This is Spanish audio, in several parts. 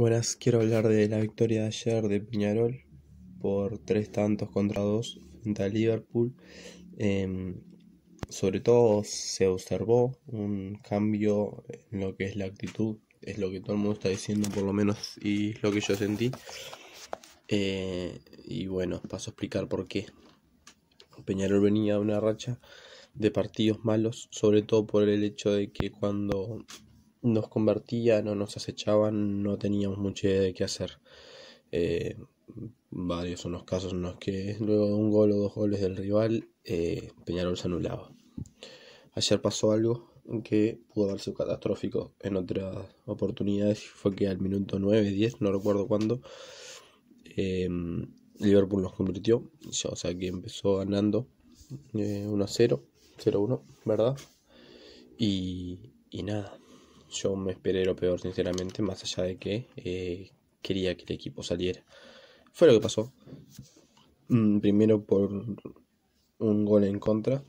Buenas, quiero hablar de la victoria de ayer de Peñarol por tres tantos contra dos frente a Liverpool. Em, sobre todo se observó un cambio en lo que es la actitud, es lo que todo el mundo está diciendo por lo menos y es lo que yo sentí. Eh, y bueno, paso a explicar por qué. Peñarol venía de una racha de partidos malos, sobre todo por el hecho de que cuando nos convertían o nos acechaban, no teníamos mucha idea de qué hacer. Eh, varios son los casos en los que luego de un gol o dos goles del rival, eh, Peñarol se anulaba. Ayer pasó algo que pudo haber sido catastrófico en otras oportunidades, fue que al minuto 9, 10, no recuerdo cuándo, em, Liverpool nos convirtió, o sea que empezó ganando 1 0, 0 1, ¿verdad? Y, y nada, yo me esperé lo peor, sinceramente, más allá de que eh, quería que el equipo saliera. Fue lo que pasó. Mm, primero por un gol en contra,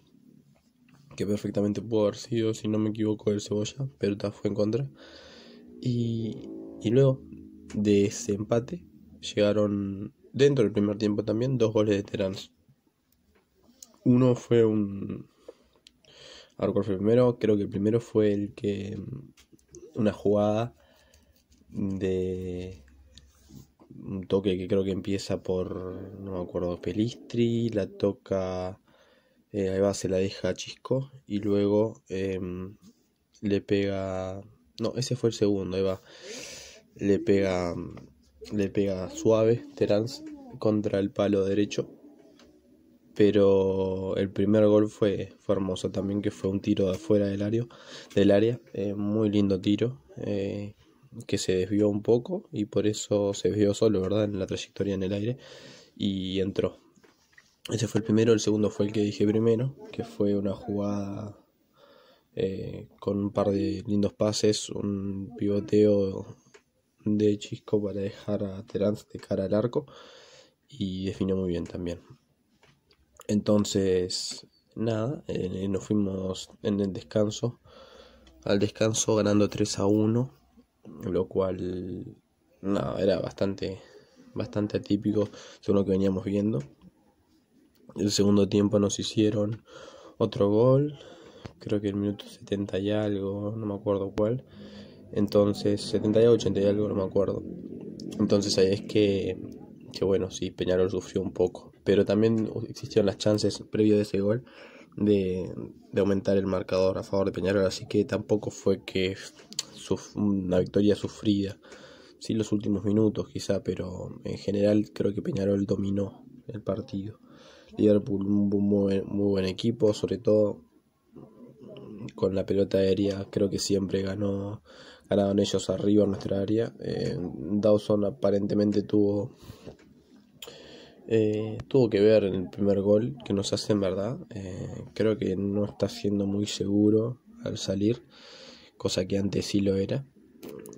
que perfectamente pudo haber sido, si no me equivoco, el Cebolla, pero fue en contra. Y, y luego de ese empate llegaron dentro del primer tiempo también dos goles de Terán. Uno fue un. Ahora fue primero. Creo que el primero fue el que una jugada de un toque que creo que empieza por, no me acuerdo, Pelistri, la toca, eh, se la deja a Chisco y luego em, le pega, no, ese fue el segundo, ahí le pega, le pega suave Terán contra el palo derecho pero el primer gol fue, hermoso también, que fue un tiro de afuera del área, del área eh, muy lindo tiro, eh, que se desvió un poco y por eso se desvió solo, ¿verdad? En la trayectoria en el aire y entró. Ese fue el primero, el segundo fue el que dije primero, que fue una jugada eh, con un par de lindos pases, un pivoteo de Chisco para dejar a Terán de cara al arco y definió muy bien también. Entonces, nada, eh, nos fuimos en el descanso, al descanso ganando 3 a 1, lo cual, nada, era bastante, bastante atípico según lo que veníamos viendo. El segundo tiempo nos hicieron otro gol, creo que el minuto 70 y algo, no me acuerdo cuál. Entonces, 70 y 80 y algo, no me acuerdo. Entonces ahí es que, que bueno, sí, Peñarol sufrió un poco pero también existieron las chances previo de ese gol de, aumentar el marcador a favor de Peñarol, así que tampoco fue que una victoria sufrida, sí los últimos minutos quizá, pero en general creo que Peñarol dominó el partido. Liverpool un muy, buen equipo, sobre todo con la pelota aérea, creo que siempre ganó, ganaron ellos arriba en nuestra área. Eh, Dawson aparentemente tuvo eh, tuvo que ver el primer gol que nos hacen verdad. Eh, creo que no está siendo muy seguro al salir, cosa que antes sí lo era.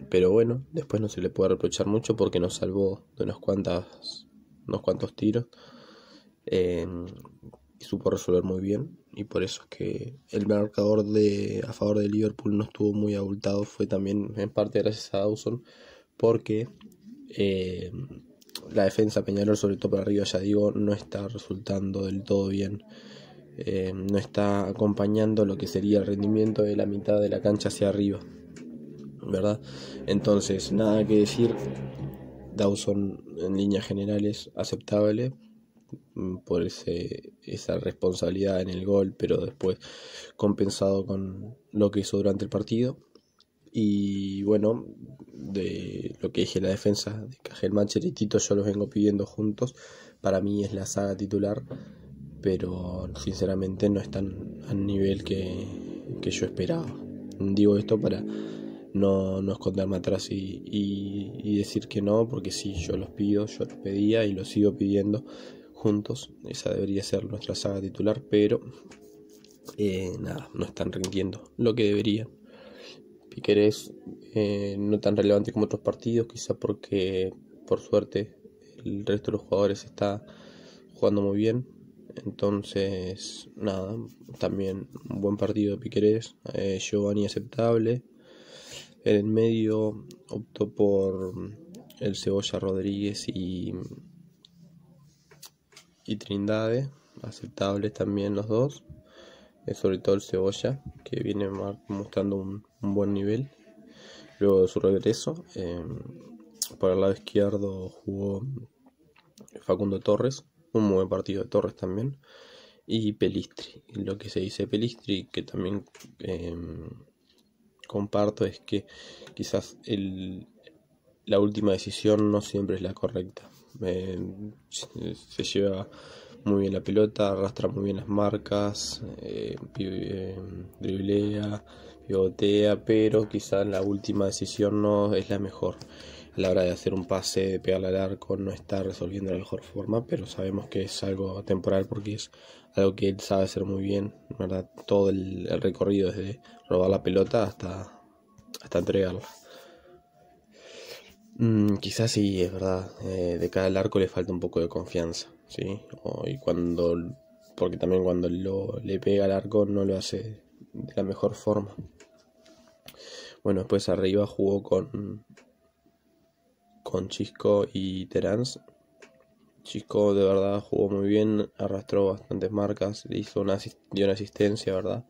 Pero bueno, después no se le puede reprochar mucho porque nos salvó de unos, cuantas, unos cuantos tiros. Eh, y supo resolver muy bien. Y por eso es que el marcador de, a favor de Liverpool no estuvo muy abultado. Fue también en parte gracias a Dawson porque la defensa Peñarol, sobre todo para arriba, ya digo, no está resultando del todo bien. Eh, no está acompañando lo que sería el rendimiento de la mitad de la cancha hacia arriba. ¿Verdad? Entonces, nada que decir. Dawson en líneas generales aceptable mm, por ese, esa responsabilidad en el gol, pero después compensado con lo que hizo durante el partido. Y bueno, de lo que dije la defensa de Cajelmacher y Tito, yo los vengo pidiendo juntos. Para mí es la saga titular, pero sinceramente no están al nivel que, yo esperaba. Digo esto para no, esconderme atrás y, decir que no, porque sí, yo los pido, yo los pedía y los sigo pidiendo juntos. Esa debería ser nuestra saga titular, pero eh, nada, no están rindiendo lo que deberían. Piquerés eh, no tan relevante como otros partidos, quizá porque por suerte el resto de los jugadores está jugando muy bien. Entonces, nada, también un buen partido de Piquerés, eh, Giovanni aceptable. En el medio optó por el Cebolla Rodríguez y, y Trindade, aceptables también los dos, es eh, sobre todo el Cebolla, que viene mostrando un un buen nivel. Luego de su regreso, em, por para el lado izquierdo jugó Facundo Torres, un buen partido de Torres también, y Pelistri. Lo que se dice Pelistri, que también em, comparto, es que quizás la última decisión no siempre es la correcta. Em, se lleva muy bien la pelota, arrastra muy bien las marcas, eh, driblea pero quizás la última decisión no es la mejor. A la hora de hacer un pase, de pegarle al arco, no está resolviendo la mejor forma, pero sabemos que es algo temporal porque es algo que él sabe hacer muy bien, ¿verdad? Todo el, recorrido, desde robar la pelota hasta, hasta entregarla. Mm, quizás sí, es verdad, eh, de cada al arco le falta un poco de confianza, ¿sí? y cuando, porque también cuando lo, le pega al arco no lo hace de la mejor forma. Bueno, después pues arriba jugó con, con Chisco y Terans. Chisco de verdad jugó muy bien, arrastró bastantes marcas, hizo una, dio una asistencia, ¿verdad?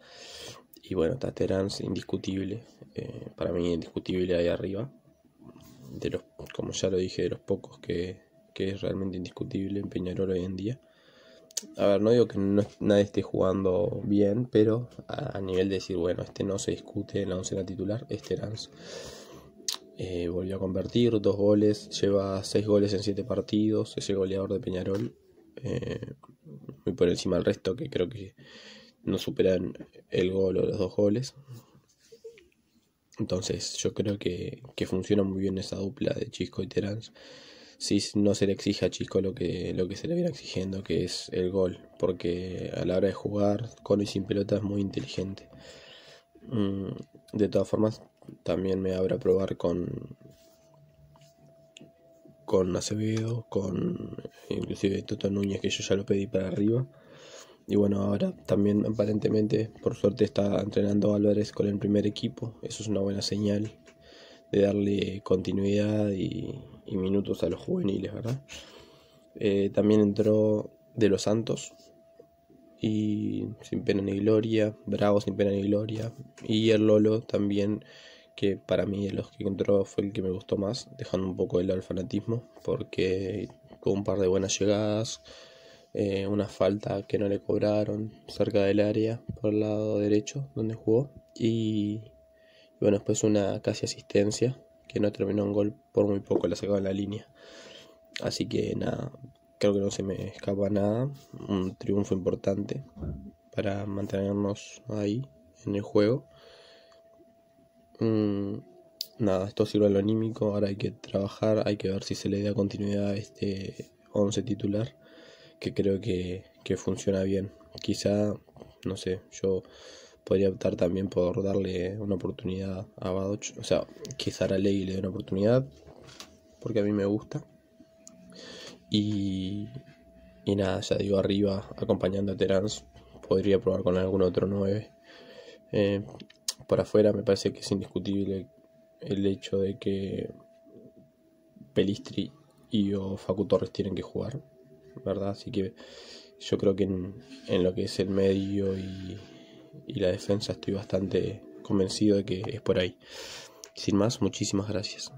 Y bueno, está Terans indiscutible, eh, para mí indiscutible ahí arriba. De los, como ya lo dije, de los pocos que, que es realmente indiscutible en Peñarol hoy en día a ver, no digo que nadie esté jugando bien, pero a, nivel de decir, bueno, este no se discute en la oncena titular, este Rams eh, volvió a convertir dos goles, lleva seis goles en siete partidos, es el goleador de Peñarol, eh, muy por encima del resto, que creo que no superan el gol o los dos goles. Entonces, yo creo que, funciona muy bien esa dupla de Chisco y terans si no se le exija a Chico lo que, lo que se le viene exigiendo, que es el gol, porque a la hora de jugar con y sin pelota es muy inteligente. Mm, de todas formas, también me habrá probar con con Acevedo, con inclusive Toto Núñez, que yo ya lo pedí para arriba. Y bueno, ahora también aparentemente, por suerte, está entrenando Álvarez con el primer equipo. Eso es una buena señal de darle continuidad y, minutos a los juveniles, ¿verdad? Eh, también entró De los Santos y Sin Pena ni Gloria, Bravo Sin Pena ni Gloria y el Lolo también, que para mí de los que entró fue el que me gustó más, dejando un poco el fanatismo, porque con un par de buenas llegadas, eh, una falta que no le cobraron cerca del área por el lado derecho donde jugó y bueno, después una casi asistencia, que no terminó en gol, por muy poco la sacaba en la línea. Así que nada, creo que no se me escapa nada, un triunfo importante para mantenernos ahí en el juego. Mm, nada, esto sirve a lo anímico, ahora hay que trabajar, hay que ver si se le da continuidad a este 11 titular, que creo que funciona bien. Quizá, no sé, yo podría optar también por darle una oportunidad a Badoch. O sea, a Ley le dé una oportunidad, porque a mí me gusta. Y, y nada, ya digo, arriba, acompañando a Terans, podría probar con algún otro 9. Eh, por afuera me parece que es indiscutible el hecho de que Pelistri y o Facu Torres tienen que jugar, ¿verdad? Así que yo creo que en, en lo que es el medio y, y la defensa estoy bastante convencido de que es por ahí. Sin más, muchísimas gracias.